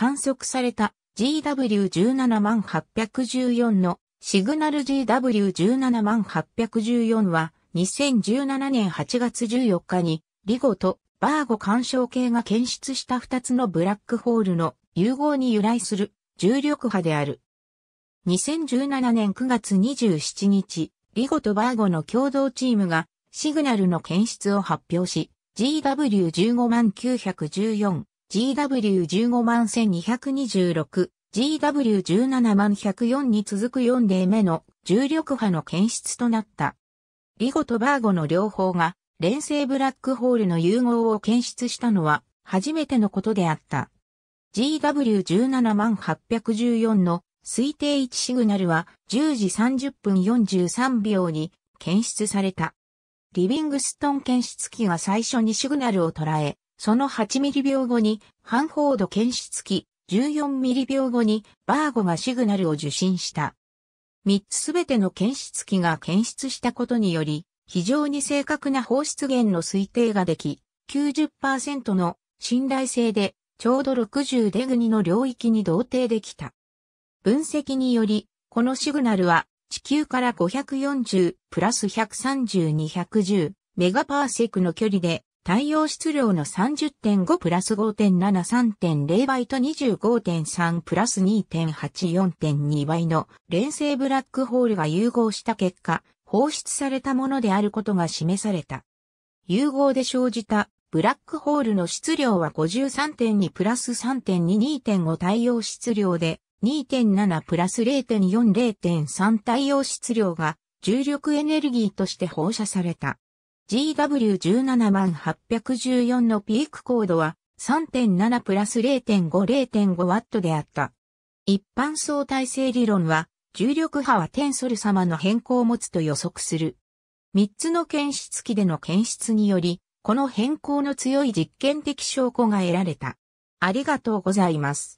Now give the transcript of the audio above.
観測された GW17814 のシグナル GW17814 は2017年8月14日にリゴとバーゴ干渉計が検出した2つのブラックホールの融合に由来する重力波である。2017年9月27日、リゴとバーゴの共同チームがシグナルの検出を発表し、GW15914 GW15 万1226、GW17 万104に続く4例目の重力波の検出となった。リゴとバーゴの両方が連星ブラックホールの融合を検出したのは初めてのことであった。GW17 万814の推定1シグナルは10時30分43秒に検出された。リビングストン検出機が最初にシグナルを捉え、その8ミリ秒後に、ハンフォード検出機、14ミリ秒後に、バーゴがシグナルを受信した。3つすべての検出機が検出したことにより、非常に正確な放出源の推定ができ、90%の信頼性で、ちょうど60デグニの領域に同定できた。分析により、このシグナルは、地球から540プラス1 3 2 1 0メガパーセクの距離で太陽質量の30.5プラス5.73.0倍と25.3プラス2.84.2倍の連星ブラックホールが融合した結果、放出されたものであることが示された。融合で生じたブラックホールの質量は53.2プラス3.22.5太陽質量で2.7プラス0.40.3太陽質量が重力エネルギーとして放射された。GW17814 のピークコードは3.7プラス 0.5-0.5W であった。一般相対性理論は重力波はテンソル様の変更を持つと予測する。3つの検出器での検出により、この変更の強い実験的証拠が得られた。ありがとうございます。